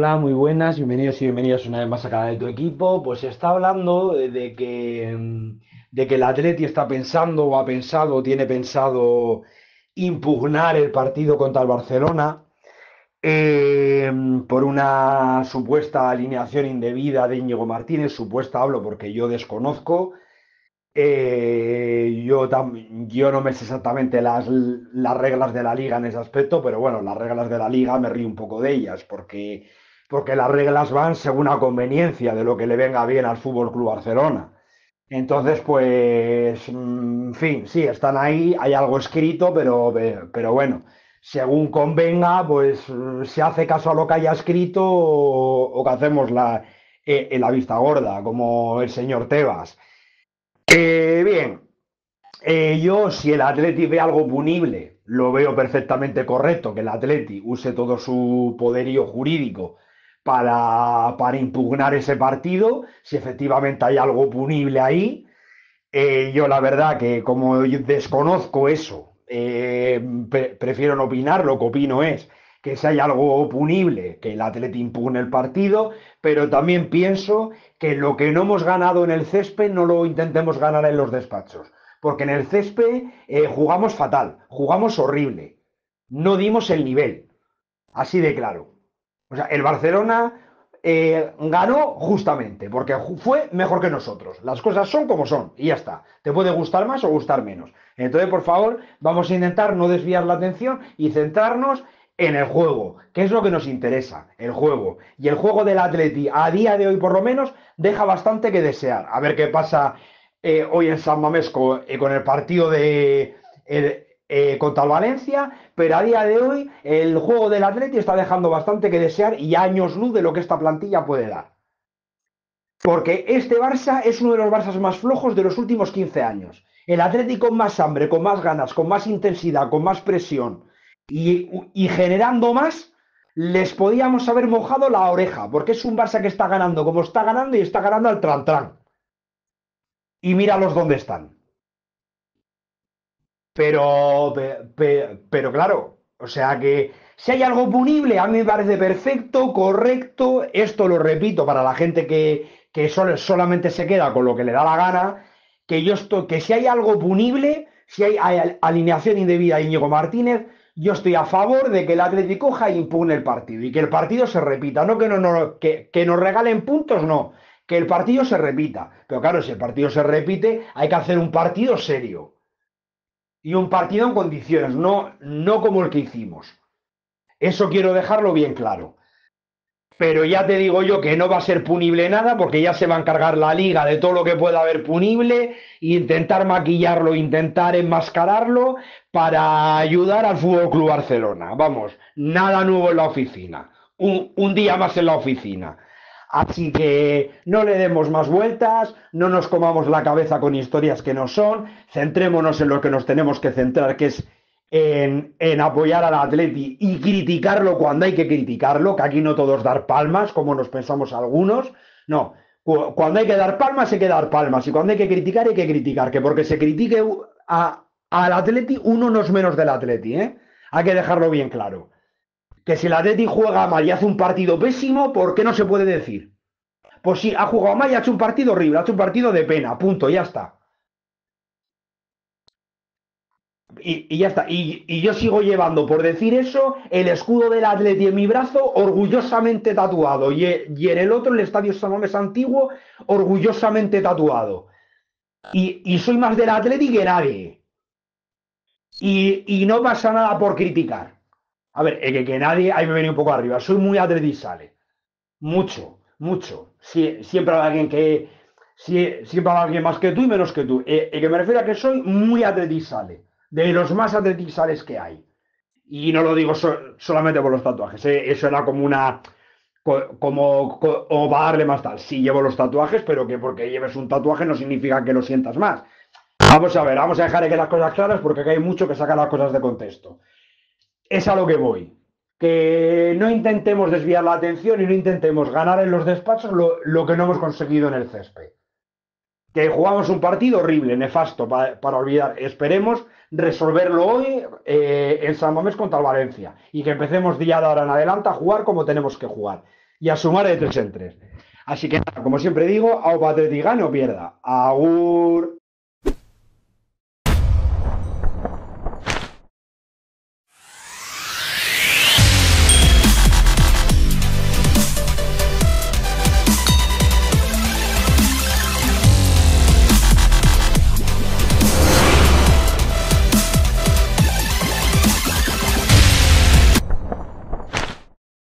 Hola, muy buenas, bienvenidos y bienvenidas una vez más a cada de tu equipo. Pues está hablando de que, mm, de que el Atleti está pensando o ha pensado o tiene pensado impugnar el partido contra el Barcelona eh, por una supuesta alineación indebida de Íñigo Martínez, supuesta hablo porque yo desconozco. Eh, yo, yo no me sé exactamente las, las reglas de la liga en ese aspecto, pero bueno, las reglas de la liga me río un poco de ellas, porque porque las reglas van según la conveniencia de lo que le venga bien al Fútbol Club Barcelona. Entonces, pues, mm, en fin, sí, están ahí, hay algo escrito, pero, pero bueno, según convenga, pues se hace caso a lo que haya escrito o, que hacemos la, e, e la vista gorda, como el señor Tebas. Eh, bien, eh, yo si el Atleti ve algo punible, lo veo perfectamente correcto, que el Atleti use todo su poderío jurídico para, para impugnar ese partido, si efectivamente hay algo punible ahí. Eh, yo la verdad que como desconozco eso, eh, prefiero no opinar, lo que opino es que si hay algo punible, que el atleta impugne el partido, pero también pienso que lo que no hemos ganado en el césped no lo intentemos ganar en los despachos, porque en el césped eh, jugamos fatal, jugamos horrible, no dimos el nivel, así de claro. O sea, el Barcelona eh, ganó justamente, porque fue mejor que nosotros. Las cosas son como son, y ya está. Te puede gustar más o gustar menos. Entonces, por favor, vamos a intentar no desviar la atención y centrarnos en el juego, que es lo que nos interesa, el juego. Y el juego del Atleti, a día de hoy por lo menos, deja bastante que desear. A ver qué pasa eh, hoy en San Mamesco eh, con el partido de... Eh, contra el Valencia, pero a día de hoy el juego del Atleti está dejando bastante que desear y años luz de lo que esta plantilla puede dar. Porque este Barça es uno de los Barças más flojos de los últimos 15 años. El Atleti con más hambre, con más ganas, con más intensidad, con más presión y, generando más, les podíamos haber mojado la oreja, porque es un Barça que está ganando como está ganando y está ganando al Trantran. Y míralos dónde están. Pero, pero, claro, o sea que si hay algo punible, a mí me parece perfecto, correcto. Esto lo repito para la gente que, solamente se queda con lo que le da la gana. Que, yo estoy, que si hay algo punible, si hay, alineación indebida de Íñigo Martínez, yo estoy a favor de que el Atlético coja e impugne el partido y que el partido se repita, no que, no, que, que, nos regalen puntos, no, que el partido se repita. Pero claro, si el partido se repite, hay que hacer un partido serio y un partido en condiciones, no, no como el que hicimos. Eso quiero dejarlo bien claro. Pero ya te digo yo que no va a ser punible nada porque ya se va a encargar la liga de todo lo que pueda haber punible, intentar maquillarlo, intentar enmascararlo para ayudar al Fútbol Club Barcelona. Vamos, nada nuevo en la oficina. un día más en la oficina. Así que no le demos más vueltas, no nos comamos la cabeza con historias que no son, centrémonos en lo que nos tenemos que centrar, que es en, apoyar al Atleti y criticarlo cuando hay que criticarlo, que aquí no todos dar palmas, como nos pensamos algunos, no. Cuando hay que dar palmas, hay que dar palmas. Y cuando hay que criticar, hay que criticar. Que porque se critique al Atleti, uno no es menos del Atleti, ¿eh? Hay que dejarlo bien claro que si el Atleti juega mal y hace un partido pésimo, ¿por qué no se puede decir? Pues si ha jugado mal y ha hecho un partido horrible, ha hecho un partido de pena, punto, ya está. Y, ya está. Y, yo sigo llevando, por decir eso, el escudo del Atleti en mi brazo, orgullosamente tatuado. Y, y en el otro, el Estadio San Antiguo, orgullosamente tatuado. Y, soy más del Atleti que nadie. y no pasa nada por criticar. A ver, eh, que, nadie, ahí me venido un poco arriba. Soy muy atletizale. Mucho, mucho. siempre hay alguien que. siempre alguien más que tú y menos que tú. Eh, eh que me refiero a que soy muy atletizale. De los más atletizales que hay. Y no lo digo solamente por los tatuajes. Eh. eso era como una. como. o va darle más tal. Sí, llevo los tatuajes, pero que porque lleves un tatuaje no significa que lo sientas más. Vamos a ver, vamos a dejar aquí las cosas claras porque aquí hay mucho que saca las cosas de contexto es a lo que voy. Que no intentemos desviar la atención y no intentemos ganar en los despachos lo, que no hemos conseguido en el césped. Que jugamos un partido horrible, nefasto, para olvidar. Esperemos resolverlo hoy eh, en San Mamés contra el Valencia y que empecemos día de ahora en adelante a jugar como tenemos que jugar y a sumar de tres en tres. Así que, como siempre digo, a Opatreti gane o pierda. Agur.